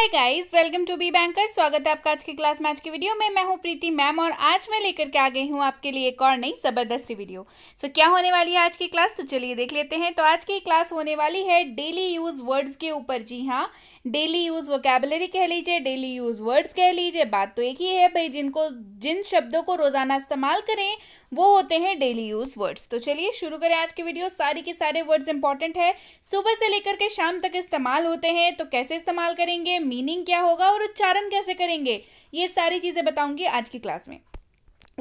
hi guys welcome to B banker स्वागत है आपका आज की क्लास मैच की वीडियो में मैं हूं प्रीति मैम और आज मैं लेकर के आ गई हूं आपके लिए एक और नई जबरदस्त सी वीडियो सो so, क्या होने वाली है आज की क्लास तो चलिए देख लेते हैं तो आज की क्लास होने वाली है डेली यूज वर्ड्स के ऊपर जी हाँ डेली यूज वोकेबलरी कह लीजिए डेली यूज वर्ड्स कह लीजिए बात तो एक ही है भाई जिनको जिन शब्दों को रोजाना इस्तेमाल करें वो होते हैं डेली यूज वर्ड्स तो चलिए शुरू करें आज की वीडियो सारी के सारे वर्ड्स इंपॉर्टेंट है सुबह से लेकर के शाम तक इस्तेमाल होते हैं तो कैसे इस्तेमाल करेंगे मीनिंग क्या होगा और उच्चारण कैसे करेंगे ये सारी चीजें बताऊंगी आज की क्लास में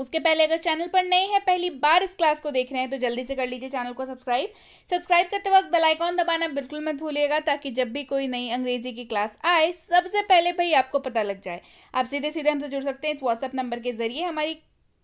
उसके पहले अगर चैनल पर नए हैं पहली बार इस क्लास को देख रहे हैं तो जल्दी से कर लीजिए चैनल को सब्सक्राइब सब्सक्राइब करते वक्त बेल आइकॉन दबाना बिल्कुल मत भूलिएगा ताकि जब भी कोई नई अंग्रेजी की क्लास आए सबसे पहले भाई आपको पता लग जाए आप सीधे सीधे हमसे जुड़ सकते हैं इस व्हाट्सअप नंबर के जरिए हमारी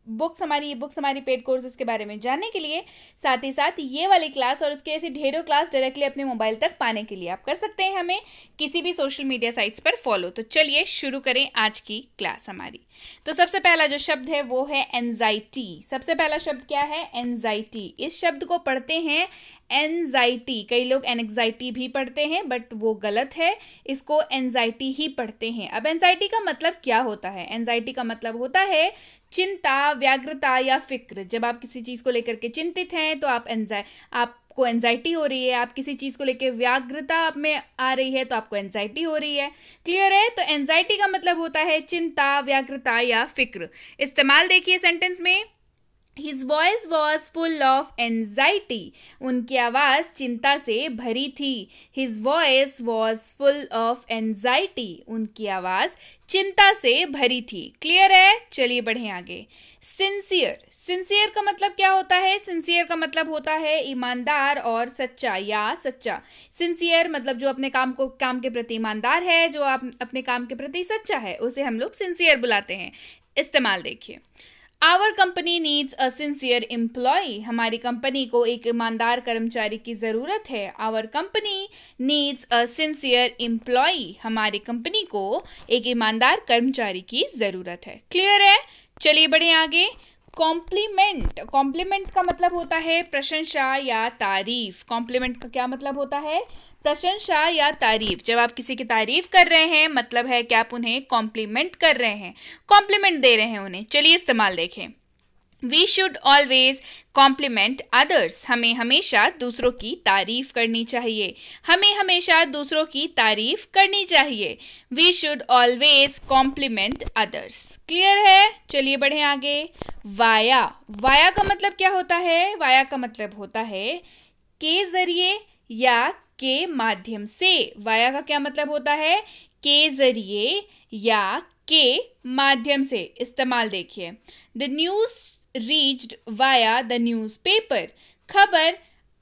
बुक्स हमारी बुक्स हमारी पेड कोर्सेज के बारे में जानने के लिए साथ ही साथ ये वाली क्लास और उसके ऐसे ढेरों क्लास डायरेक्टली अपने मोबाइल तक पाने के लिए आप कर सकते हैं हमें किसी भी सोशल मीडिया साइट्स पर फॉलो तो चलिए शुरू करें आज की क्लास हमारी तो सबसे पहला जो शब्द है वो है एनजाइटी सबसे पहला शब्द क्या है एनजाइटी इस शब्द को पढ़ते हैं एनजाइटी कई लोग एनजाइटी भी पढ़ते हैं बट वो गलत है इसको एनजाइटी ही पढ़ते हैं अब एनजाइटी का मतलब क्या होता है एनजाइटी का मतलब होता है चिंता व्याग्रता या फिक्र जब आप किसी चीज़ को लेकर के चिंतित हैं तो आप एनजा आप आपको एनजाइटी हो रही है आप किसी चीज़ को लेके व्याग्रता आप में आ रही है तो आपको एनजाइटी हो रही है क्लियर है तो एनजाइटी का मतलब होता है चिंता व्याग्रता या फिक्र इस्तेमाल देखिए सेंटेंस में his voice was full of anxiety उनकी आवाज़ चिंता से भरी थी his voice was full of anxiety उनकी आवाज़ चिंता से भरी थी क्लियर है चलिए बढ़े आगे सिंसियर सिंसियर का मतलब क्या होता है सिंसियर का मतलब होता है ईमानदार और सच्चा या सच्चा सिंसियर मतलब जो अपने काम को काम के प्रति ईमानदार है जो आप अपने काम के प्रति सच्चा है उसे हम लोग सिंसियर बुलाते हैं इस्तेमाल देखिए our company needs a sincere employee हमारी कंपनी को एक ईमानदार कर्मचारी की ज़रूरत है our company needs a sincere employee हमारी कंपनी को एक ईमानदार कर्मचारी की ज़रूरत है क्लियर है चलिए बढ़े आगे कॉम्प्लीमेंट कॉम्प्लीमेंट का मतलब होता है प्रशंसा या तारीफ कॉम्प्लीमेंट का क्या मतलब होता है प्रशंसा या तारीफ जब आप किसी की तारीफ कर रहे हैं मतलब है कि आप उन्हें कॉम्प्लीमेंट कर रहे हैं कॉम्प्लीमेंट दे रहे हैं उन्हें चलिए इस्तेमाल देखें we should always compliment others हमें हमेशा दूसरों की तारीफ करनी चाहिए हमें हमेशा दूसरों की तारीफ करनी चाहिए we should always compliment others clear है चलिए बढ़े आगे वाया वाया का मतलब क्या होता है वाया का मतलब होता है के जरिए या के माध्यम से वाया का क्या मतलब होता है के जरिए या के माध्यम से इस्तेमाल देखिए the news reached via the newspaper खबर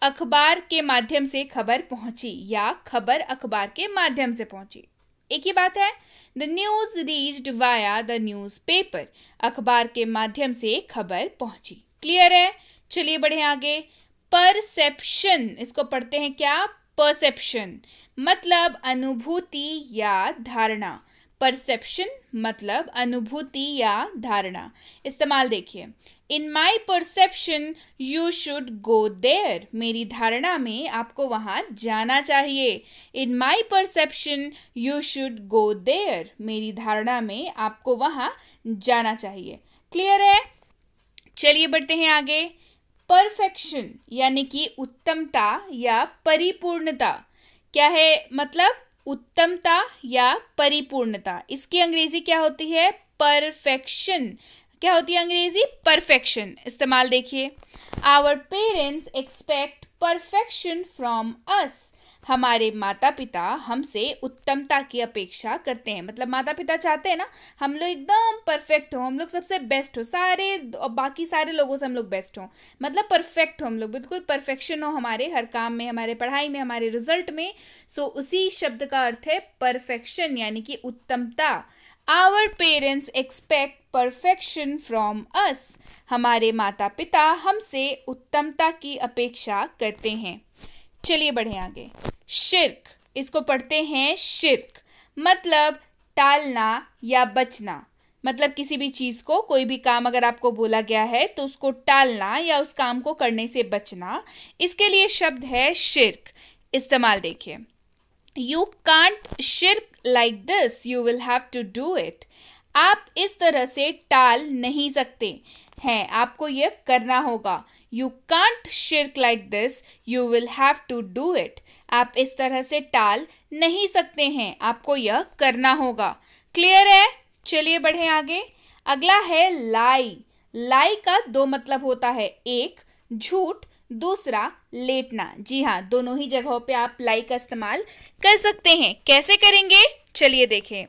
अखबार के माध्यम से खबर पहुंची या खबर अखबार के माध्यम से पहुंची एक ही बात है the news reached via the newspaper अखबार के माध्यम से खबर पहुंची क्लियर है चलिए बढ़े आगे परसेप्शन इसको पढ़ते हैं क्या परसेप्शन मतलब अनुभूति या धारणा परसेप्शन मतलब अनुभूति या धारणा इस्तेमाल देखिए in my perception you should go there मेरी धारणा में आपको वहां जाना चाहिए in my perception you should go there मेरी धारणा में आपको वहां जाना चाहिए क्लियर है चलिए बढ़ते हैं आगे परफेक्शन यानी कि उत्तमता या परिपूर्णता क्या है मतलब उत्तमता या परिपूर्णता इसकी अंग्रेजी क्या होती है परफेक्शन क्या होती है अंग्रेजी परफेक्शन इस्तेमाल देखिए our parents expect perfection from us हमारे माता पिता हमसे उत्तमता की अपेक्षा करते हैं मतलब माता पिता चाहते हैं ना हम लोग एकदम परफेक्ट हो हम लोग सबसे बेस्ट हो सारे बाकी सारे लोगों से हम लोग बेस्ट हों मतलब परफेक्ट हो हम लोग बिल्कुल परफेक्शन हो हमारे हर काम में हमारे पढ़ाई में हमारे रिजल्ट में सो उसी शब्द का अर्थ है परफेक्शन यानी कि उत्तमता our parents expect perfection from us हमारे माता पिता हमसे उत्तमता की अपेक्षा करते हैं चलिए बढ़े आगे शिरक इसको पढ़ते हैं शिरक मतलब टालना या बचना मतलब किसी भी चीज़ को कोई भी काम अगर आपको बोला गया है तो उसको टालना या उस काम को करने से बचना इसके लिए शब्द है शिरक इस्तेमाल देखिए you can't shirk like this you will have to do it आप इस तरह से टाल नहीं सकते हैं आपको यह करना होगा you can't shirk like this you will have to do it आप इस तरह से टाल नहीं सकते हैं आपको यह करना होगा क्लियर है चलिए बढ़े आगे अगला है लाई लाई का दो मतलब होता है एक झूठ दूसरा लेटना जी हाँ दोनों ही जगहों पे आप लाई का इस्तेमाल कर सकते हैं कैसे करेंगे चलिए देखें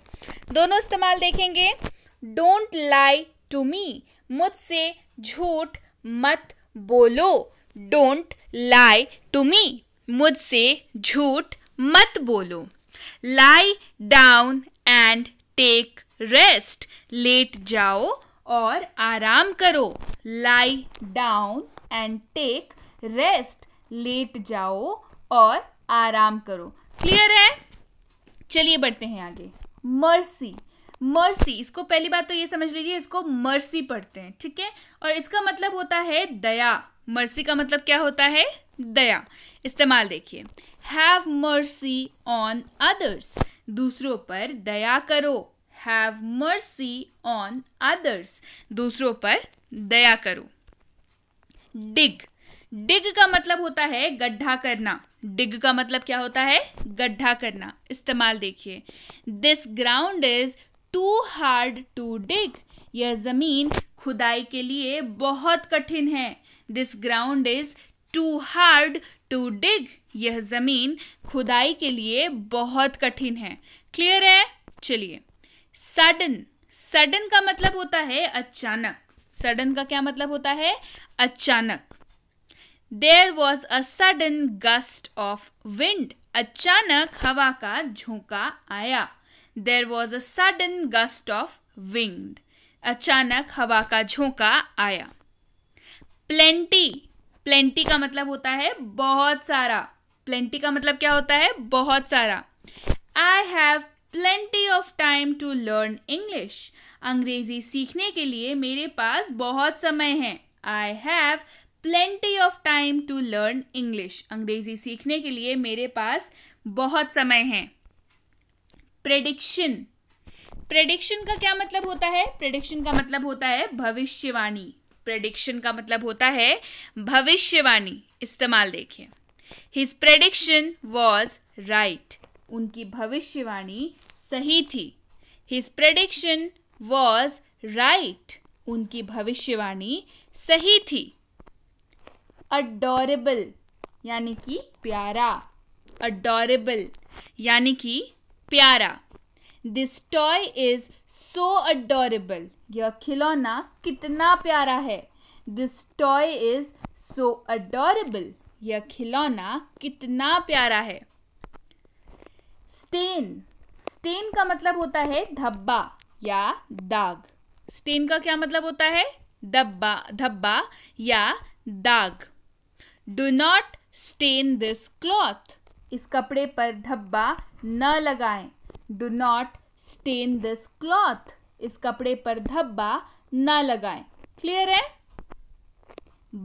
दोनों इस्तेमाल देखेंगे डोंट लाई टू मी मुझसे झूठ मत बोलो डोंट लाई टू मी मुझसे झूठ मत बोलो lie down and take rest लेट जाओ और आराम करो lie down and take rest लेट जाओ और आराम करो क्लियर है चलिए बढ़ते हैं आगे मर्सी मर्सी इसको पहली बात तो ये समझ लीजिए इसको मर्सी पढ़ते हैं ठीक है और इसका मतलब होता है दया मर्सी का मतलब क्या होता है दया इस्तेमाल देखिए हैव मर्सी ऑन अदर्स दूसरों पर दया करो हैव मर्सी ऑन अदर्स दूसरों पर दया करो डिग डिग का मतलब होता है गड्ढा करना डिग का मतलब क्या होता है गड्ढा करना इस्तेमाल देखिए this ground is too hard to dig यह जमीन खुदाई के लिए बहुत कठिन है this ground is too hard to dig यह जमीन खुदाई के लिए बहुत कठिन है क्लियर है चलिए सडन सडन का मतलब होता है अचानक सडन का क्या मतलब होता है अचानक there was a sudden gust of wind अचानक हवा का झोंका आया there was a sudden gust of wind अचानक हवा का झोंका आया प्लेंटी प्लेंटी का मतलब होता है बहुत सारा प्लेंटी का मतलब क्या होता है बहुत सारा I have plenty of time to learn English अंग्रेजी सीखने के लिए मेरे पास बहुत समय है I have plenty of time to learn English अंग्रेजी सीखने के लिए मेरे पास बहुत समय है प्रेडिक्शन प्रेडिक्शन का क्या मतलब होता है प्रेडिक्शन का मतलब होता है भविष्यवाणी प्रेडिक्शन का मतलब होता है भविष्यवाणी इस्तेमाल देखिए हिज प्रेडिक्शन वॉज राइट उनकी भविष्यवाणी सही थी हिज प्रेडिक्शन वॉज राइट उनकी भविष्यवाणी सही थी अडोरेबल यानी कि प्यारा अडोरेबल यानी कि प्यारा this toy is so adorable यह खिलौना कितना प्यारा है this toy is so adorable यह खिलौना कितना प्यारा है स्टेन स्टेन का मतलब होता है धब्बा या दाग स्टेन का क्या मतलब होता है धब्बा धब्बा या दाग do not stain this cloth इस कपड़े पर धब्बा न लगाएं do not stain this cloth इस कपड़े पर धब्बा न लगाएं क्लियर है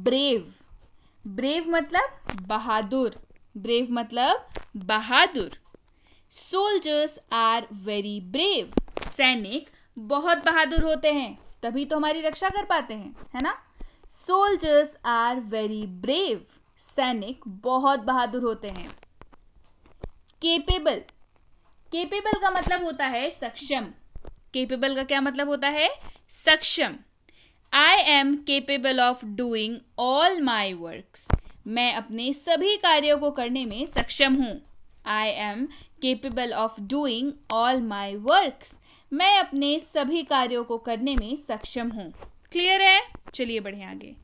ब्रेव ब्रेव मतलब बहादुर ब्रेव मतलब बहादुर सोल्जर्स आर वेरी ब्रेव सैनिक बहुत बहादुर होते हैं तभी तो हमारी रक्षा कर पाते हैं है ना सोल्जर्स आर वेरी ब्रेव सैनिक बहुत बहादुर होते हैं केपेबल केपेबल का मतलब होता है सक्षम केपेबल का क्या मतलब होता है सक्षम I am capable of doing all my works मैं अपने सभी कार्यों को करने में सक्षम हूँ I am capable of doing all my works मैं अपने सभी कार्यों को करने में सक्षम हूँ क्लियर है चलिए बढ़े आगे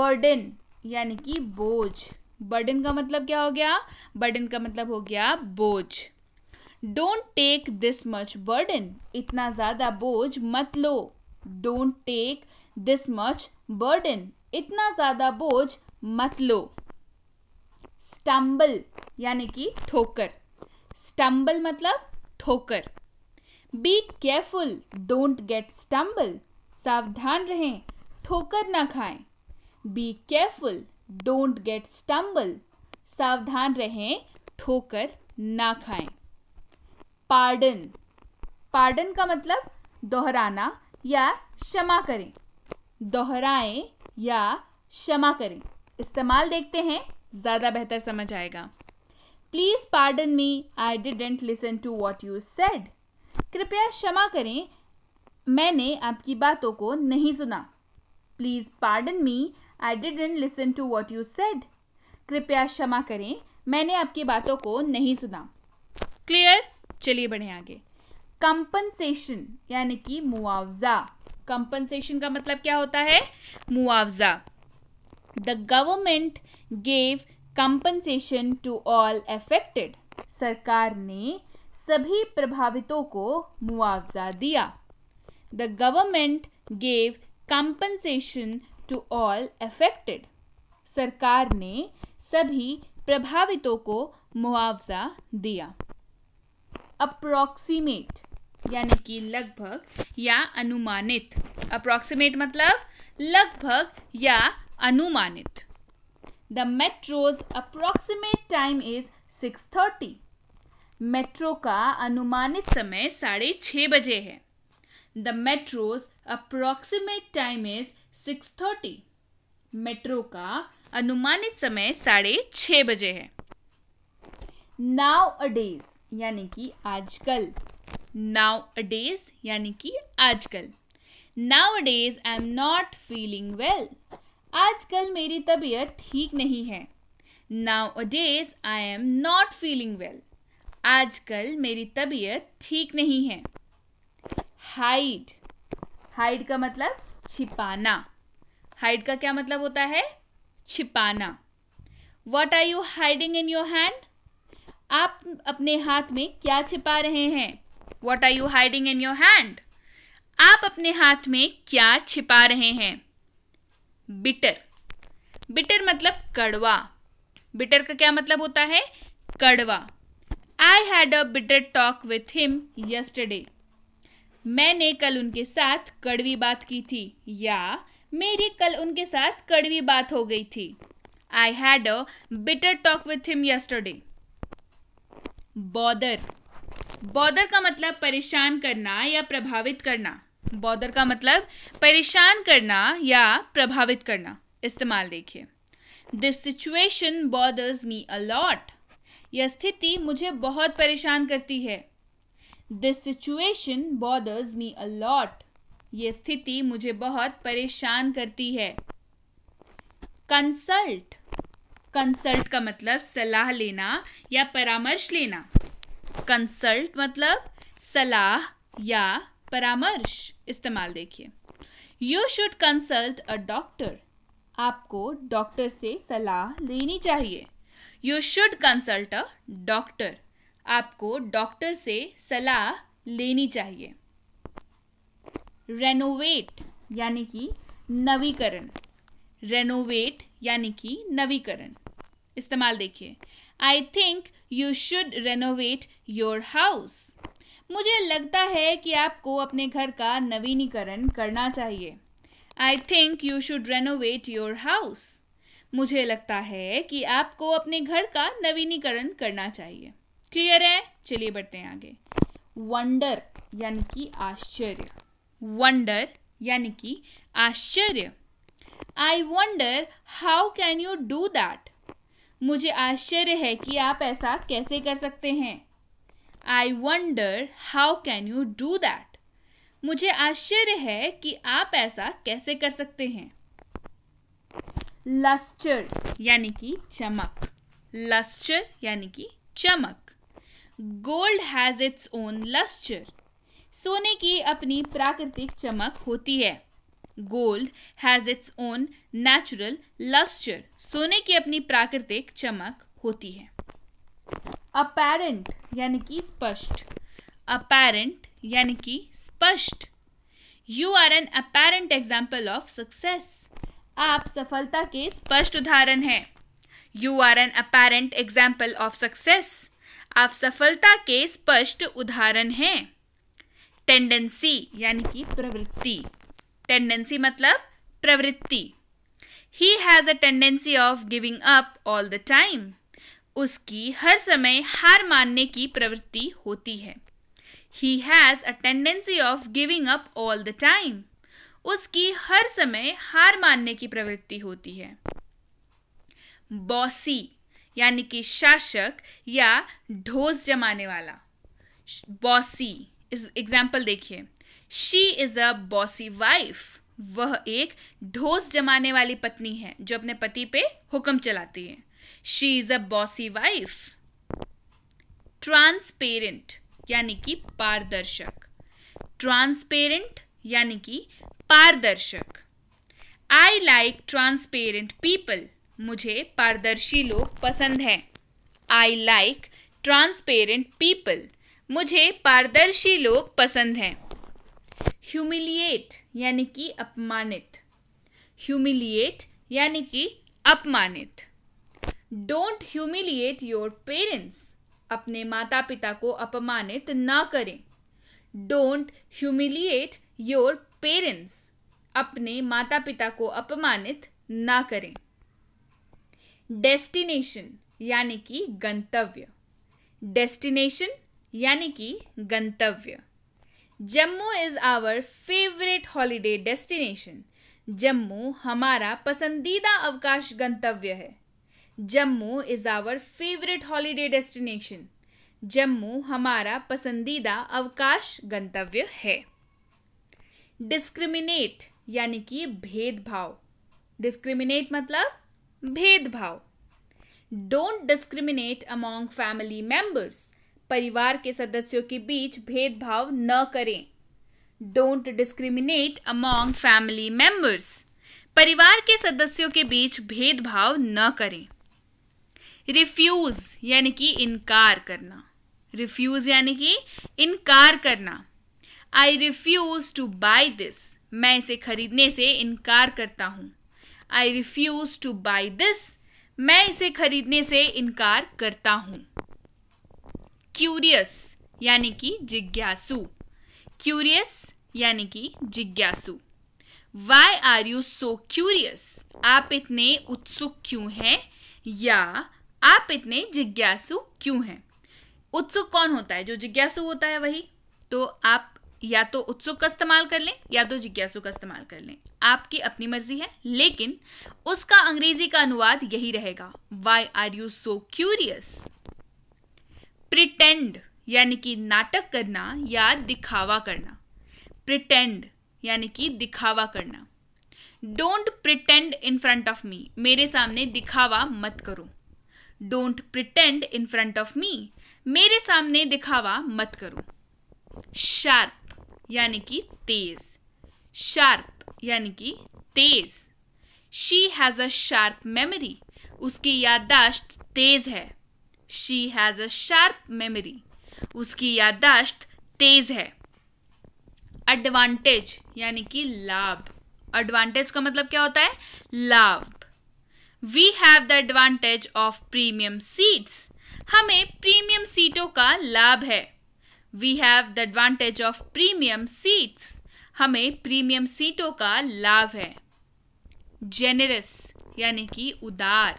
बर्डन यानी कि बोझ बर्डन का मतलब क्या हो गया बर्डन का मतलब हो गया बोझ don't take this much burden इतना ज़्यादा बोझ मत लो don't take this much burden इतना ज़्यादा बोझ मत लो स्टम्बल यानी कि ठोकर स्टम्बल मतलब ठोकर be careful don't get stumble सावधान रहें ठोकर ना खाएं be careful don't get stumble सावधान रहें ठोकर ना खाएं पार्डन पार्डन का मतलब दोहराना या क्षमा करें दोहराएं या क्षमा करें इस्तेमाल देखते हैं ज़्यादा बेहतर समझ आएगा please pardon me I didn't listen to what you said कृपया क्षमा करें मैंने आपकी बातों को नहीं सुना please pardon me I didn't listen to what you said कृपया क्षमा करें मैंने आपकी बातों को नहीं सुना क्लियर चलिए बढ़े आगे कंपनसेशन यानी कि मुआवजा कंपनसेशन का मतलब क्या होता है मुआवजा the government gave compensation to all affected सरकार ने सभी प्रभावितों को मुआवजा दिया the government gave compensation to all affected सरकार ने सभी प्रभावितों को मुआवजा दिया अप्रोक्सीमेट यानी कि लगभग या अनुमानित अप्रोक्सीमेट मतलब लगभग या अनुमानित the metro's approximate time is six thirty metro का अनुमानित समय साढ़े छः बजे है the metro's approximate time is six thirty metro का अनुमानित समय साढ़े छ बजे है नाव अडेज यानी कि आजकल नाव अडेज यानी कि आजकल nowadays I am not feeling well आजकल मेरी तबीयत ठीक नहीं है nowadays I am not feeling well आजकल मेरी तबीयत ठीक नहीं है हाइड हाइड का मतलब छिपाना हाइड का क्या मतलब होता है छिपाना what are you hiding in your hand आप अपने हाथ में क्या छिपा रहे हैं what are you hiding in your hand आप अपने हाथ में क्या छिपा रहे हैं बिटर बिटर मतलब कड़वा बिटर का क्या मतलब होता है कड़वा I had a bitter talk with him yesterday मैंने कल उनके साथ कड़वी बात की थी या मेरी कल उनके साथ कड़वी बात हो गई थी I had a bitter talk with him yesterday bother bother का मतलब परेशान करना या प्रभावित करना बॉदर का मतलब परेशान करना या प्रभावित करना इस्तेमाल देखिए this situation bothers me a lot यह स्थिति मुझे बहुत परेशान करती है this situation bothers me a lot ये स्थिति मुझे बहुत परेशान करती है कंसल्ट कंसल्ट का मतलब सलाह लेना या परामर्श लेना कंसल्ट मतलब सलाह या परामर्श इस्तेमाल देखिए you should consult a doctor आपको डॉक्टर से सलाह लेनी चाहिए you should consult a doctor आपको डॉक्टर से सलाह लेनी चाहिए रेनोवेट यानी कि नवीकरण रेनोवेट यानी कि नवीकरण इस्तेमाल देखिए I think you should renovate your house मुझे लगता है कि आपको अपने घर का नवीनीकरण करना चाहिए I think you should renovate your house मुझे लगता है कि आपको अपने घर का नवीनीकरण करना चाहिए क्लियर है चलिए बढ़ते हैं आगे वंडर यानी कि आश्चर्य वंडर यानी कि आश्चर्य I wonder how can you do that मुझे आश्चर्य है कि आप ऐसा कैसे कर सकते हैं I wonder how can you do that मुझे आश्चर्य है कि आप ऐसा कैसे कर सकते हैं लस्चर यानी कि चमक लस्चर यानी कि चमक gold has its own lustre सोने की अपनी प्राकृतिक चमक होती है gold has its own natural lustre सोने की अपनी प्राकृतिक चमक होती है अपेरेंट यानी कि स्पष्ट अपेरेंट यानी कि स्पष्ट you are an apparent example of success आप सफलता के स्पष्ट उदाहरण हैं you are an apparent example of success असफलता के स्पष्ट उदाहरण हैं टेंडेंसी यानी कि प्रवृत्ति टेंडेंसी मतलब प्रवृत्ति he has a tendency of giving up all the time उसकी हर समय हार मानने की प्रवृत्ति होती है he has a tendency of giving up all the time उसकी हर समय हार मानने की प्रवृत्ति होती है बॉसी यानी कि शासक या ढोस जमाने वाला बॉसी इस एग्जाम्पल देखिए she is a bossy wife वह एक ढोस जमाने वाली पत्नी है जो अपने पति पे हुक्म चलाती है she is a bossy wife transparent यानी कि पारदर्शक ट्रांसपेरेंट यानी कि पारदर्शक आई लाइक ट्रांसपेरेंट पीपल मुझे पारदर्शी लोग पसंद हैं आई लाइक ट्रांसपेरेंट पीपल मुझे पारदर्शी लोग पसंद हैं ह्यूमिलिएट यानी कि अपमानित ह्यूमिलिएट यानी कि अपमानित डोंट ह्यूमिलिएट योर पेरेंट्स अपने माता पिता को अपमानित ना करें डोंट ह्यूमिलिएट योर पेरेंट्स अपने माता पिता को अपमानित ना करें डेस्टिनेशन यानी कि गंतव्य डेस्टिनेशन यानी कि गंतव्य Jammu is our favourite holiday destination Jammu हमारा पसंदीदा अवकाश गंतव्य है Jammu is our favourite holiday destination Jammu हमारा पसंदीदा अवकाश गंतव्य है डिस्क्रिमिनेट यानी कि भेदभाव डिस्क्रिमिनेट मतलब भेदभाव don't discriminate among family members परिवार के सदस्यों के बीच भेदभाव न करें don't discriminate among family members परिवार के सदस्यों के बीच भेदभाव न करें रिफ्यूज यानी कि इनकार करना रिफ्यूज यानी कि इनकार करना I refuse to buy this मैं इसे खरीदने से इनकार करता हूँ I refuse to buy this मैं इसे खरीदने से इनकार करता हूं क्यूरियस यानी कि जिज्ञासु क्यूरियस यानी कि जिज्ञासु why are you so curious आप इतने उत्सुक क्यों हैं या आप इतने जिज्ञासु क्यों हैं उत्सुक कौन होता है जो जिज्ञासु होता है वही तो आप या तो उत्सुक का इस्तेमाल कर लें या तो जिज्ञासु का इस्तेमाल कर लें आपकी अपनी मर्जी है लेकिन उसका अंग्रेजी का अनुवाद यही रहेगा why are you so curious pretend यानी कि नाटक करना या दिखावा करना प्रिटेंड यानी कि दिखावा करना don't pretend in front of me मेरे सामने दिखावा मत करो don't pretend in front of me मेरे सामने दिखावा मत करो शार्प यानी कि तेज शार्प यानी कि तेज she has a sharp memory उसकी याददाश्त तेज है she has a sharp memory उसकी याददाश्त तेज है एडवांटेज यानी कि लाभ एडवांटेज का मतलब क्या होता है लाभ we have the advantage of premium seats हमें प्रीमियम सीटों का लाभ है we have the advantage of premium seats हमें प्रीमियम सीटों का लाभ है जेनरस यानी कि उदार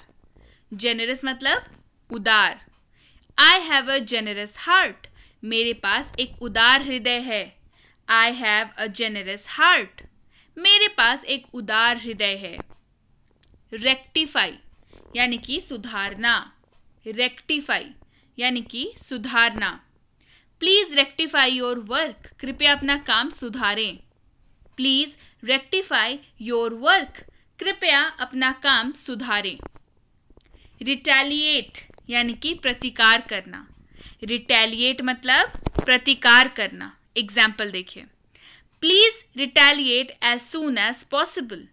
जेनरस मतलब उदार I have a generous heart मेरे पास एक उदार हृदय है I have a generous heart मेरे पास एक उदार हृदय है रेक्टिफाई यानी कि सुधारना रेक्टिफाई यानी कि सुधारना प्लीज रेक्टिफाई योर वर्क कृपया अपना काम सुधारें प्लीज रेक्टिफाई योर वर्क कृपया अपना काम सुधारें रिटेलिएट यानी कि प्रतिकार करना रिटेलिएट मतलब प्रतिकार करना एग्जाम्पल देखिए please retaliate as soon as possible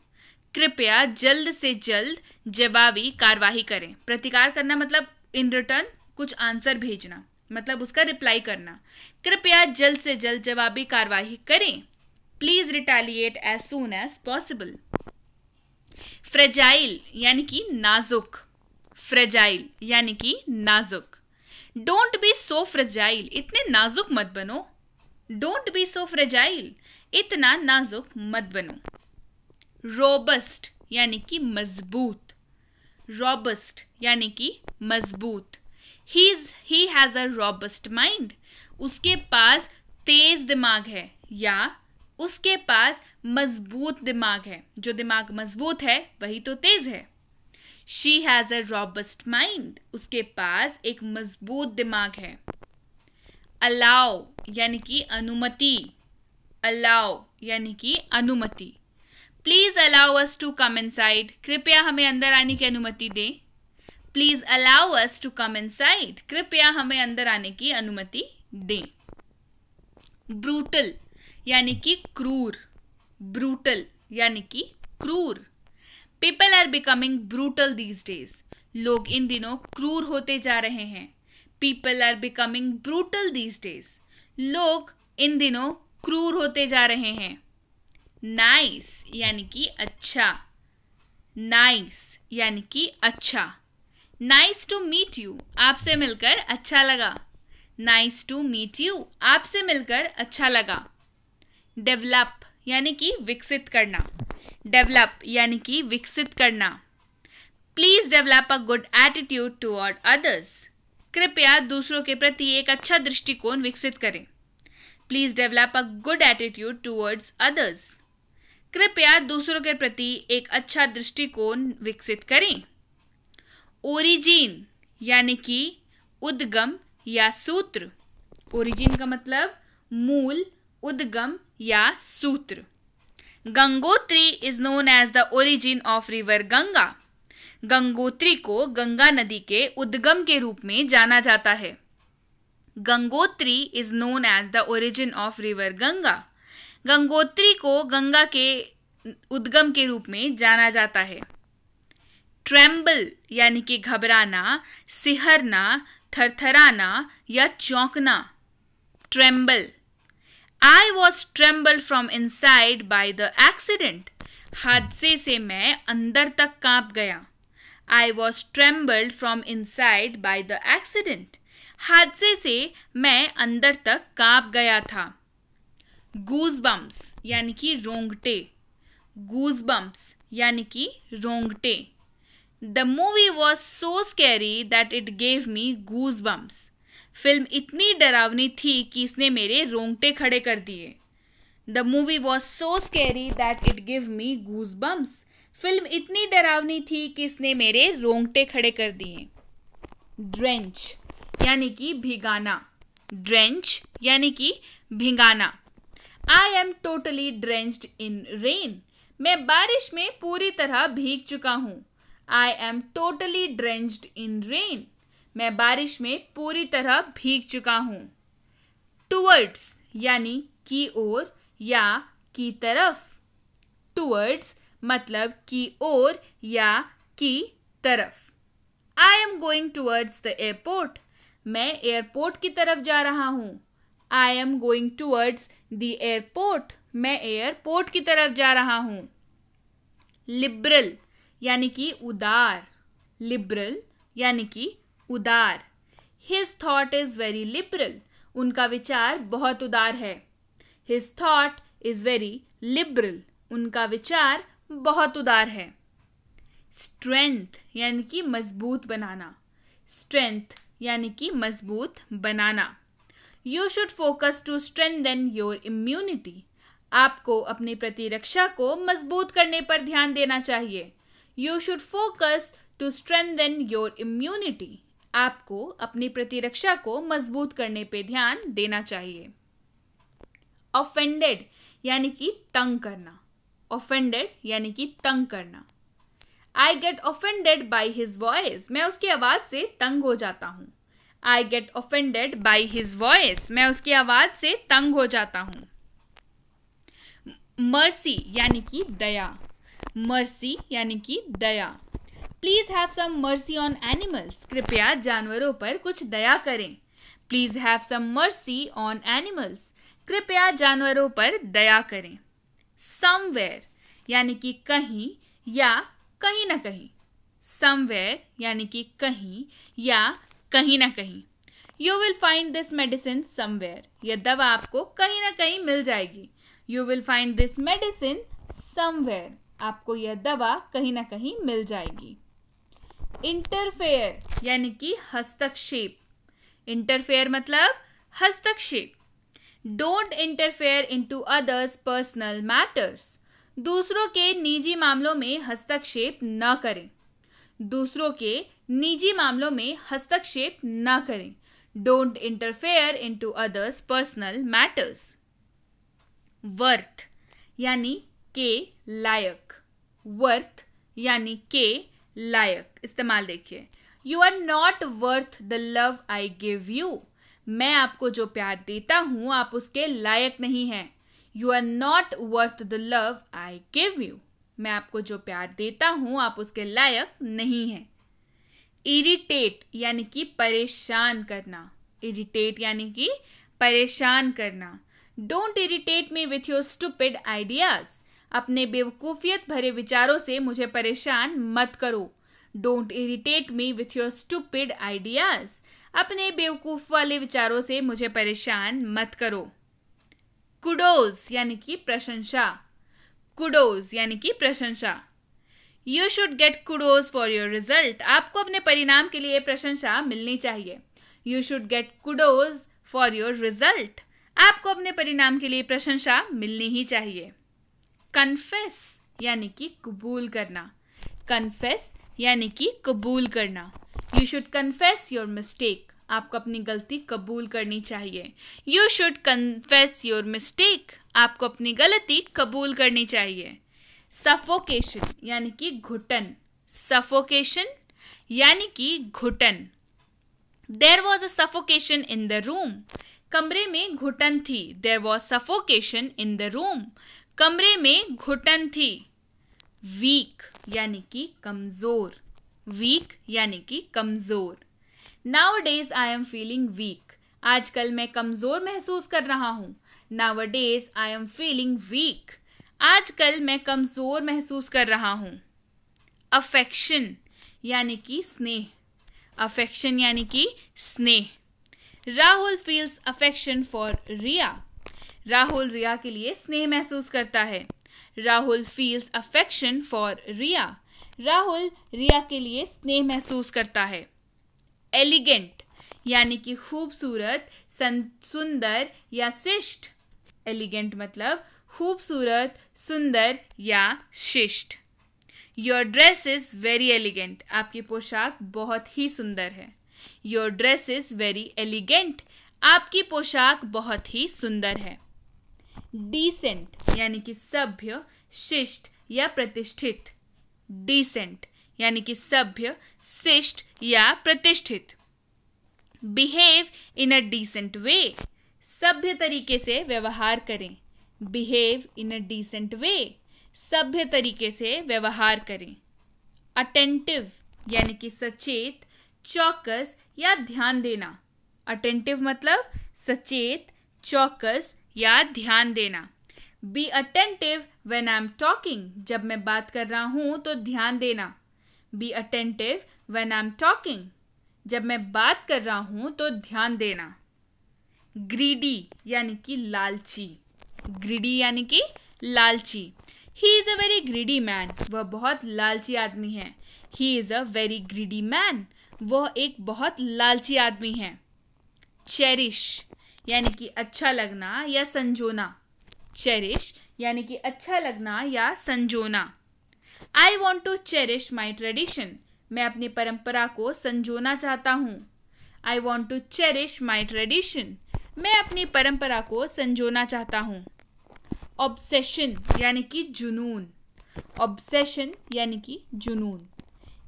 कृपया जल्द से जल्द जवाबी कार्रवाई करें प्रतिकार करना मतलब इन रिटर्न कुछ आंसर भेजना मतलब उसका रिप्लाई करना कृपया जल्द से जल्द जवाबी कार्रवाई करें please retaliate as soon as possible fragile यानी कि नाजुक फ्रेजाइल यानी कि नाजुक डोंट बी सो फ्रेजाइल इतने नाजुक मत बनो डोंट बी सो फ्रेजाइल इतना नाजुक मत बनो रोबस्ट यानी कि मजबूत रोबस्ट यानी कि मजबूत he's he has a robust mind उसके पास तेज दिमाग है या उसके पास मजबूत दिमाग है जो दिमाग मजबूत है वही तो तेज है she has a robust mind उसके पास एक मजबूत दिमाग है अलाउ यानी कि अनुमति अलाउ यानी कि अनुमति please allow us to come inside कृपया हमें अंदर आने की अनुमति दें please allow us to come inside कृपया हमें अंदर आने की अनुमति दें ब्रूटल यानी कि क्रूर ब्रूटल यानी कि क्रूर people are becoming brutal these days लोग इन दिनों क्रूर होते जा रहे हैं people are becoming brutal these days लोग इन दिनों क्रूर होते जा रहे हैं नाइस nice, यानी कि अच्छा नाइस nice, यानी कि अच्छा नाइस टू मीट यू आपसे मिलकर अच्छा लगा नाइस टू मीट यू आपसे मिलकर अच्छा लगा डेवलप यानी कि विकसित करना डेवलप यानी कि विकसित करना please develop a good attitude toward others कृपया दूसरों के प्रति एक अच्छा दृष्टिकोण विकसित करें please develop a good attitude towards others कृपया दूसरों के प्रति एक अच्छा दृष्टिकोण विकसित करें ओरिजिन यानी कि उद्गम या सूत्र ओरिजिन का मतलब मूल उद्गम या सूत्र Gangotri is known as the origin of river Ganga Gangotri को गंगा नदी के उद्गम के रूप में जाना जाता है Gangotri is known as the origin of river Ganga Gangotri को गंगा के उद्गम के रूप में जाना जाता है ट्रेम्बल यानी कि घबराना सिहरना थरथराना या चौंकना tremble I was tremble from inside by the accident हादसे से मैं अंदर तक कांप गया I was tremble from inside by the accident हादसे से मैं अंदर तक कांप गया था गूज बम्प्स यानी कि रोंगटे गूज बम्प्स यानी कि रोंगटे the movie was so scary that it gave me goose bumps फिल्म इतनी डरावनी थी कि इसने मेरे रोंगटे खड़े कर दिए the movie was so scary that it give me goose bumps फिल्म इतनी डरावनी थी कि इसने मेरे रोंगटे खड़े कर दिए ड्रेंच यानी कि भिगाना ड्रेंच यानी कि भिगाना I am totally drenched in rain मैं बारिश में पूरी तरह भीग चुका हूँ I am totally drenched in rain मैं बारिश में पूरी तरह भीग चुका हूँ टूवर्ड्स यानी की ओर या की तरफ टूवर्ड्स मतलब की ओर या की तरफ I am going towards the airport मैं एयरपोर्ट की तरफ जा रहा हूँ I am going towards the airport मैं एयरपोर्ट की तरफ जा रहा हूँ लिबरल यानी कि उदार लिबरल यानी कि उदार his thought is very liberal उनका विचार बहुत उदार है his thought is very liberal उनका विचार बहुत उदार है स्ट्रेंथ यानी कि मजबूत बनाना स्ट्रेंथ यानी कि मजबूत बनाना you should focus to strengthen your immunity आपको अपनी प्रतिरक्षा को मजबूत करने पर ध्यान देना चाहिए you should focus to strengthen your immunity आपको अपनी प्रतिरक्षा को मजबूत करने पे ध्यान देना चाहिए ऑफेंडेड यानी कि तंग करना ऑफेंडेड यानी कि तंग करना I get offended by his voice मैं उसकी आवाज़ से तंग हो जाता हूँ I get offended by his voice मैं उसकी आवाज़ से तंग हो जाता हूं मर्सी यानी कि दया मर्सी यानी कि दया please have some mercy on animals कृपया जानवरों पर कुछ दया करें please have some mercy on animals कृपया जानवरों पर दया करें समवेयर यानी कि कहीं या कहीं ना कहीं समवेयर यानी कि कहीं या कहीं ना कहीं you will find this medicine somewhere यह दवा आपको कहीं ना कहीं मिल जाएगी you will find this medicine somewhere आपको यह दवा कहीं ना कहीं मिल जाएगी इंटरफेयर यानी कि हस्तक्षेप इंटरफेयर मतलब हस्तक्षेप don't interfere into others personal matters दूसरों के निजी मामलों में हस्तक्षेप न करें दूसरों के निजी मामलों में हस्तक्षेप न करें don't interfere into others personal matters worth यानी के लायक वर्थ यानी के लायक इस्तेमाल देखिए you are not worth the love I give you मैं आपको जो प्यार देता हूं आप उसके लायक नहीं है you are not worth the love I give you मैं आपको जो प्यार देता हूं आप उसके लायक नहीं है इरिटेट यानी कि परेशान करना इरिटेट यानी कि परेशान करना don't irritate me with your stupid ideas अपने बेवकूफियत भरे विचारों से मुझे परेशान मत करो don't irritate me with your stupid ideas अपने बेवकूफ वाले विचारों से मुझे परेशान मत करो कुडोज यानी कि प्रशंसा कुडोज यानी कि प्रशंसा you should get kudos for your result आपको अपने परिणाम के लिए प्रशंसा मिलनी चाहिए you should get kudos for your result आपको अपने परिणाम के लिए प्रशंसा मिलनी ही चाहिए कन्फेस यानी कि कबूल करना कन्फेस यानी कि कबूल करना you should confess your mistake आपको अपनी गलती कबूल करनी चाहिए you should confess your mistake आपको अपनी गलती कबूल करनी चाहिए सफोकेशन यानी कि घुटन सफोकेशन यानी कि घुटन there was a suffocation in the room कमरे में घुटन थी there was suffocation in the room कमरे में घुटन थी वीक यानी कि कमज़ोर वीक यानी कि कमज़ोर now days I am feeling weak आजकल मैं कमज़ोर महसूस कर रहा हूँ now days I am feeling weak आजकल मैं कमज़ोर महसूस कर रहा हूँ अफेक्शन यानी कि स्नेह अफेक्शन यानी कि स्नेह Rahul feels affection for Riya Rahul Riya के लिए स्नेह महसूस करता है Rahul feels affection for Riya Rahul Riya के लिए स्नेह महसूस करता है एलिगेंट यानी कि खूबसूरत सुंदर या शिष्ट एलिगेंट मतलब खूबसूरत सुंदर या शिष्ट your dress is very elegant आपकी पोशाक बहुत ही सुंदर है your dress is very elegant आपकी पोशाक बहुत ही सुंदर है डिसेंट यानी कि सभ्य शिष्ट या प्रतिष्ठित डिसेंट यानी कि सभ्य शिष्ट या प्रतिष्ठित बिहेव इन अ डिसेंट वे सभ्य तरीके से व्यवहार करें बिहेव इन अ डिसेंट वे सभ्य तरीके से व्यवहार करें अटेंटिव यानी कि सचेत चौकस या ध्यान देना अटेंटिव मतलब सचेत चौकस या ध्यान देना be attentive when I am talking जब मैं बात कर रहा हूँ तो ध्यान देना be attentive when I am talking जब मैं बात कर रहा हूँ तो ध्यान देना ग्रीडी यानी कि लालची ग्रीडी यानी कि लालची he is a very greedy man वह बहुत लालची आदमी है he is a very greedy man वह एक बहुत लालची आदमी है चेरिश यानी कि अच्छा लगना या संजोना चेरिश यानी कि अच्छा लगना या संजोना I want to cherish my tradition मैं अपनी परंपरा को संजोना चाहता हूँ I want to cherish my tradition मैं अपनी परंपरा को संजोना चाहता हूँ ऑब्सेशन यानी कि जुनून ऑब्सेशन यानी कि जुनून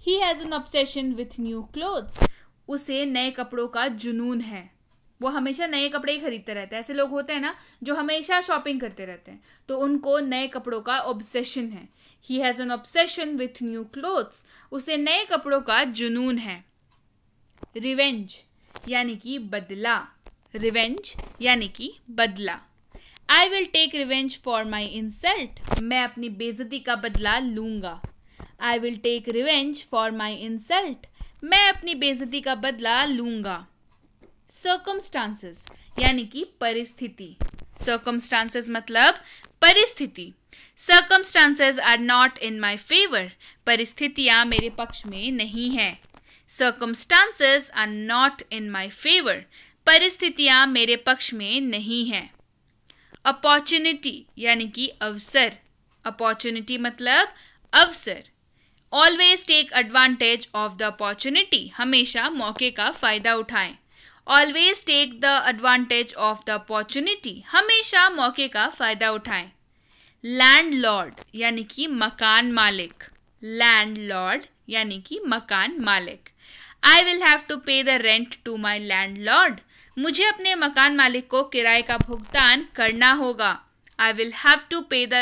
he has an obsession with new clothes उसे नए कपड़ों का जुनून है वो हमेशा नए कपड़े ही खरीदते रहते हैं ऐसे लोग होते हैं ना जो हमेशा शॉपिंग करते रहते हैं तो उनको नए कपड़ों का ऑब्सेशन है he has an obsession with new clothes उसे नए कपड़ों का जुनून है रिवेंज यानी कि बदला रिवेंज यानी कि बदला I will take revenge for my insult मैं अपनी बेजती का बदला लूंगा I will take revenge for my insult मैं अपनी बेजती का बदला लूंगा सर्कमस्टांसेस यानी कि परिस्थिति सर्कमस्टांसेस मतलब परिस्थिति circumstances are not in my favour परिस्थितियाँ मेरे पक्ष में नहीं हैं circumstances are not in my favour परिस्थितियाँ मेरे पक्ष में नहीं हैं अपॉर्चुनिटी यानी कि अवसर अपॉर्चुनिटी मतलब अवसर always take advantage of the opportunity हमेशा मौके का फ़ायदा उठाएं always take the advantage of the opportunity हमेशा मौके का फ़ायदा उठाएं लैंड लॉर्ड यानी कि मकान मालिक लैंड लॉर्ड यानी कि मकान मालिक I will have to pay the rent to my landlord मुझे अपने मकान मालिक को किराए का भुगतान करना होगा I will have to pay the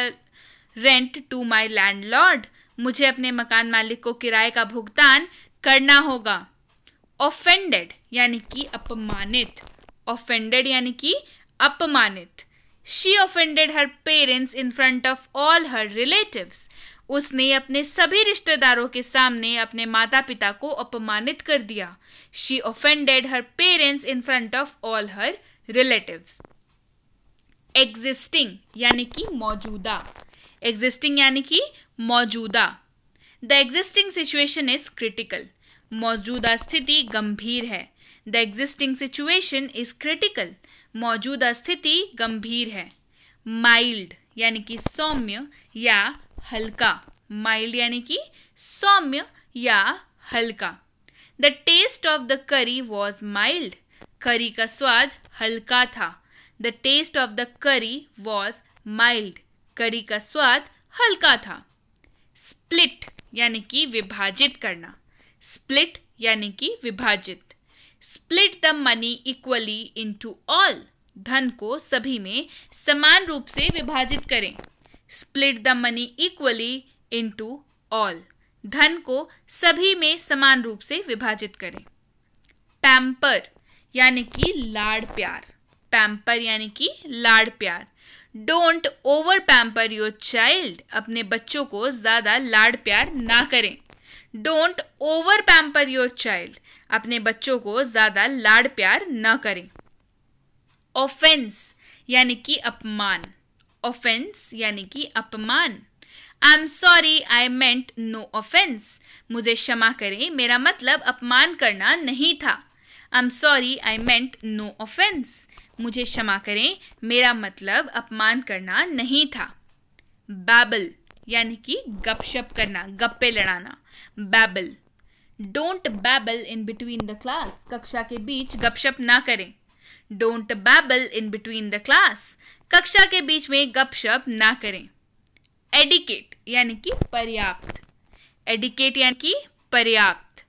rent to my landlord मुझे अपने मकान मालिक को किराए का भुगतान करना होगा ऑफेंडेड यानी कि अपमानित ऑफेंडेड यानी कि अपमानित she offended her parents in front of all her relative उसने अपने सभी रिश्तेदारों के सामने अपने माता पिता को अपमानित कर दिया she offended her parents in front of all her relative existing यानी कि मौजूदा एग्जिस्टिंग यानी कि मौजूदा the existing situation is critical मौजूदा स्थिति गंभीर है the existing situation is critical मौजूदा स्थिति गंभीर है माइल्ड यानी कि सौम्य या हल्का माइल्ड यानी कि सौम्य या हल्का the taste of the curry was mild curry का स्वाद हल्का था the taste of the curry was mild curry का स्वाद हल्का था स्प्लिट यानी कि विभाजित करना स्प्लिट यानी कि विभाजित split the money equally to all धन को सभी में समान रूप से विभाजित करें split the money equally into all धन को सभी में समान रूप से विभाजित करें पैम्पर यानी कि लाड़ प्यार पैम्पर यानी कि लाड़ प्यार don't over pamper your child अपने बच्चों को ज़्यादा लाड़ प्यार ना करें don't over pamper your child अपने बच्चों को ज़्यादा लाड प्यार न करें ऑफेंस यानी कि अपमान ऑफेंस यानी कि अपमान I am sorry I meant no offence मुझे क्षमा करें मेरा मतलब अपमान करना नहीं था I am sorry I meant no offence मुझे क्षमा करें मेरा मतलब अपमान करना नहीं था बैबल यानी कि गपशप करना गप्पे लड़ाना babble don't babble in between the class कक्षा के बीच गपशप ना करें don't babble in between the class कक्षा के बीच में गपशप ना करें एडिकेट यानी कि पर्याप्त एडिकेट यानी कि पर्याप्त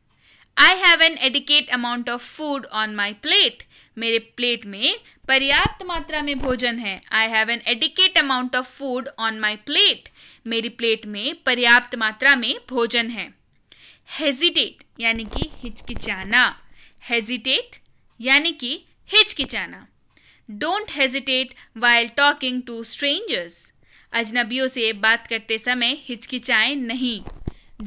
I have an adequate amount of food on my plate मेरे प्लेट में पर्याप्त मात्रा में भोजन है I have an adequate amount of food on my plate मेरी प्लेट में पर्याप्त मात्रा में भोजन है हेजिटेट यानी कि हिचकिचाना हेजिटेट यानी कि हिचकिचाना don't hesitate while talking to strangers अजनबियों से बात करते समय हिचकिचाएं नहीं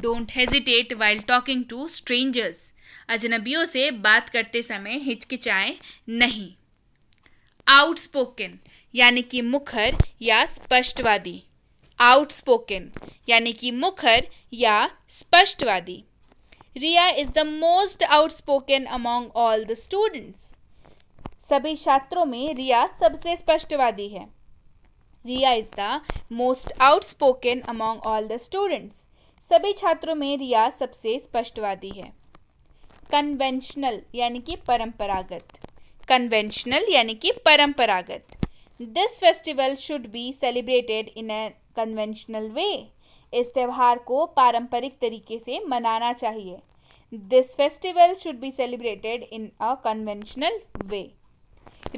don't hesitate while talking to strangers अजनबियों से बात करते समय हिचकिचाएं नहीं आउटस्पोकन यानी कि मुखर या स्पष्टवादी आउटस्पोकन यानी कि मुखर या स्पष्टवादी Riya is the most outspoken among all the students सभी छात्रों में रिया सबसे स्पष्टवादी है Riya is the most outspoken among all the students सभी छात्रों में रिया सबसे स्पष्टवादी है कन्वेंशनल यानी कि परंपरागत कन्वेंशनल यानी कि परंपरागत this festival should be celebrated in conventional way इस त्यौहार को पारंपरिक तरीके से मनाना चाहिए this festival should be celebrated in a conventional way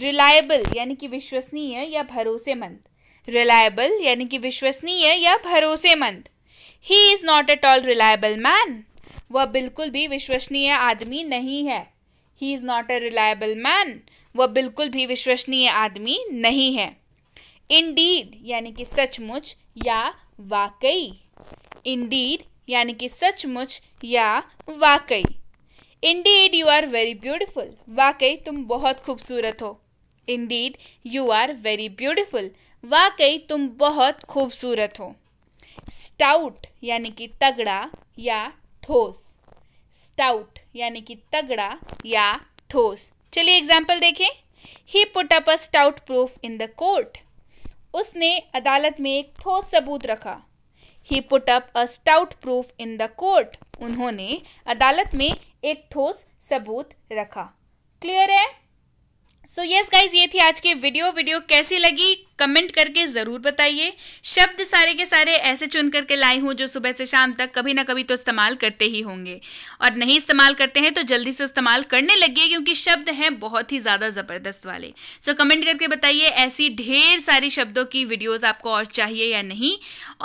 reliable यानी कि विश्वसनीय या भरोसेमंद रिलायबल यानी कि विश्वसनीय या भरोसेमंद he is not at all reliable man वह बिल्कुल भी विश्वसनीय आदमी नहीं है he is not a reliable man वह बिल्कुल भी विश्वसनीय आदमी नहीं है इंडीड यानी कि सचमुच या वाकई इंडीड यानी कि सचमुच या वाकई indeed you are very beautiful वाकई तुम बहुत खूबसूरत हो indeed you are very beautiful वाकई तुम बहुत खूबसूरत हो स्टाउट यानी कि तगड़ा या ठोस स्टाउट यानी कि तगड़ा या ठोस चलिए एग्जाम्पल देखें he put up a stout proof in the court उसने अदालत में एक ठोस सबूत रखा he put up a stout proof in the court उन्होंने अदालत में एक ठोस सबूत रखा क्लियर है सो यस गाइज ये थी आज की वीडियो वीडियो कैसी लगी कमेंट करके ज़रूर बताइए शब्द सारे के सारे ऐसे चुन करके लाई हूँ जो सुबह से शाम तक कभी ना कभी तो इस्तेमाल करते ही होंगे और नहीं इस्तेमाल करते हैं तो जल्दी से इस्तेमाल करने लगिए क्योंकि शब्द हैं बहुत ही ज़्यादा ज़बरदस्त वाले सो so, कमेंट करके बताइए ऐसी ढेर सारी शब्दों की वीडियोज़ आपको और चाहिए या नहीं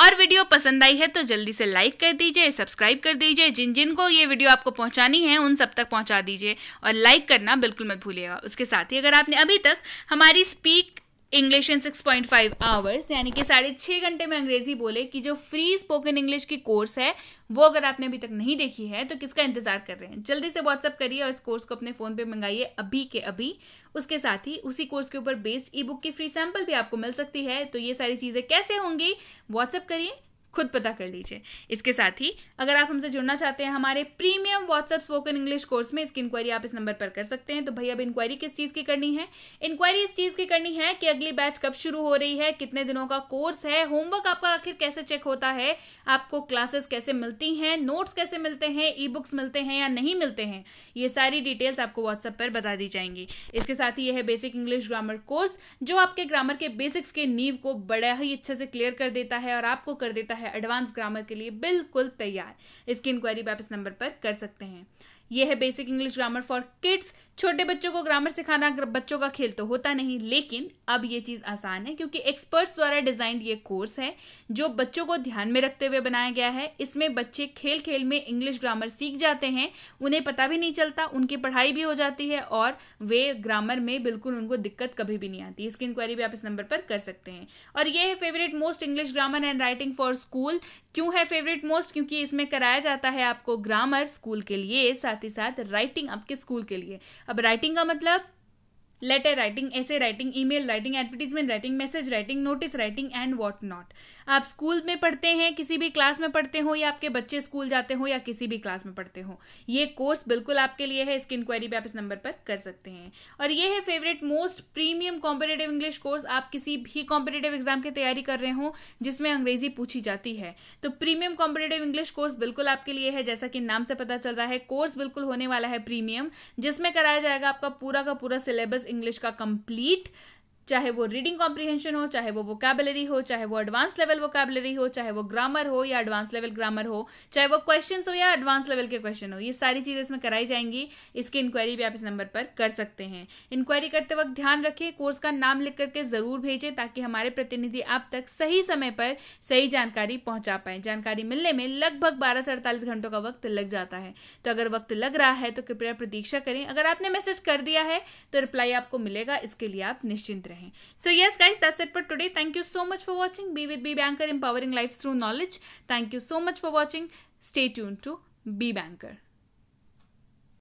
और वीडियो पसंद आई है तो जल्दी से लाइक कर दीजिए सब्सक्राइब कर दीजिए जिन जिन को ये वीडियो आपको पहुंचानी है उन सब तक पहुंचा दीजिए और लाइक करना बिल्कुल मत भूलिएगा उसके साथ ही अगर आपने अभी तक हमारी speak English in six point five hours यानी कि साढ़े छः घंटे में अंग्रेजी बोले कि जो फ्री स्पोकन इंग्लिश की कोर्स है वो अगर आपने अभी तक नहीं देखी है तो किसका इंतजार कर रहे हैं जल्दी से व्हाट्सअप करिए और इस कोर्स को अपने फ़ोन पे मंगाइए अभी के अभी उसके साथ ही उसी कोर्स के ऊपर बेस्ड ई बुक की फ्री सैम्पल भी आपको मिल सकती है तो ये सारी चीज़ें कैसे होंगी व्हाट्सअप करिए खुद पता कर लीजिए इसके साथ ही अगर आप हमसे जुड़ना चाहते हैं हमारे premium WhatsApp spoken English course में इसकी इंक्वायरी आप इस नंबर पर कर सकते हैं तो भाई अब इंक्वायरी किस चीज़ की करनी है इंक्वायरी इस चीज़ की करनी है कि अगली बैच कब शुरू हो रही है कितने दिनों का कोर्स है होमवर्क आपका आखिर कैसे चेक होता है आपको क्लासेस कैसे मिलती हैं नोट्स कैसे मिलते हैं ई बुक्स मिलते हैं या नहीं मिलते हैं ये सारी डिटेल्स आपको व्हाट्सएप पर बता दी जाएंगी इसके साथ ही यह है बेसिक इंग्लिश ग्रामर कोर्स जो आपके ग्रामर के बेसिक्स के नींव को बड़ा ही अच्छे से क्लियर कर देता है और आपको कर देता है है एडवांस ग्रामर के लिए बिल्कुल तैयार इसकी इंक्वायरी भी आप इस नंबर पर कर सकते हैं यह है basic English grammar for kids छोटे बच्चों को ग्रामर सिखाना बच्चों का खेल तो होता नहीं लेकिन अब ये चीज़ आसान है क्योंकि एक्सपर्ट्स द्वारा डिजाइंड ये कोर्स है जो बच्चों को ध्यान में रखते हुए बनाया गया है इसमें बच्चे खेल खेल में इंग्लिश ग्रामर सीख जाते हैं उन्हें पता भी नहीं चलता उनकी पढ़ाई भी हो जाती है और वे ग्रामर में बिल्कुल उनको दिक्कत कभी भी नहीं आती इसकी इंक्वायरी भी आप इस नंबर पर कर सकते हैं और ये है favourite most English grammar and writing for school क्यों है फेवरेट मोस्ट क्योंकि इसमें कराया जाता है आपको ग्रामर स्कूल के लिए साथ ही साथ राइटिंग आपके स्कूल के लिए अब राइटिंग का मतलब लेटर राइटिंग ऐसे writing email writing advertisement writing message writing notice writing and what not आप स्कूल में पढ़ते हैं किसी भी क्लास में पढ़ते हो या आपके बच्चे स्कूल जाते हो या किसी भी क्लास में पढ़ते हो ये कोर्स बिल्कुल आपके लिए है इसकी इंक्वायरी भी आप इस नंबर पर कर सकते हैं और ये है favourite most premium competitive English course आप किसी भी कॉम्पिटेटिव एग्जाम की तैयारी कर रहे हो जिसमें अंग्रेजी पूछी जाती है तो प्रीमियम कॉम्पिटेटिव इंग्लिश कोर्स बिल्कुल आपके लिए है जैसा कि नाम से पता चल रहा है कोर्स बिल्कुल होने वाला है प्रीमियम जिसमें कराया जाएगा आपका पूरा का पूरा सिलेबस इंग्लिश का कंप्लीट चाहे वो रीडिंग कॉम्प्रीहेंशन हो चाहे वो वोकेबलरी हो चाहे वो एडवांस लेवल वोकेबलरी हो चाहे वो ग्रामर हो या एडवांस लेवल ग्रामर हो चाहे वो क्वेश्चन हो या एडवांस लेवल के क्वेश्चन हो ये सारी चीज़ें इसमें कराई जाएंगी इसकी इंक्वायरी भी आप इस नंबर पर कर सकते हैं इंक्वायरी करते वक्त ध्यान रखें कोर्स का नाम लिख करके ज़रूर भेजें ताकि हमारे प्रतिनिधि आप तक सही समय पर सही जानकारी पहुँचा पाएँ जानकारी मिलने में लगभग बारह से अड़तालीस घंटों का वक्त लग जाता है तो अगर वक्त लग रहा है तो कृपया प्रतीक्षा करें अगर आपने मैसेज कर दिया है तो रिप्लाई आपको मिलेगा इसके लिए आप निश्चिंत रहें रहे so yes guys that's it for today thank you so much for watching be with B Banker empowering life through knowledge thank you so much for watching stay tuned to B banker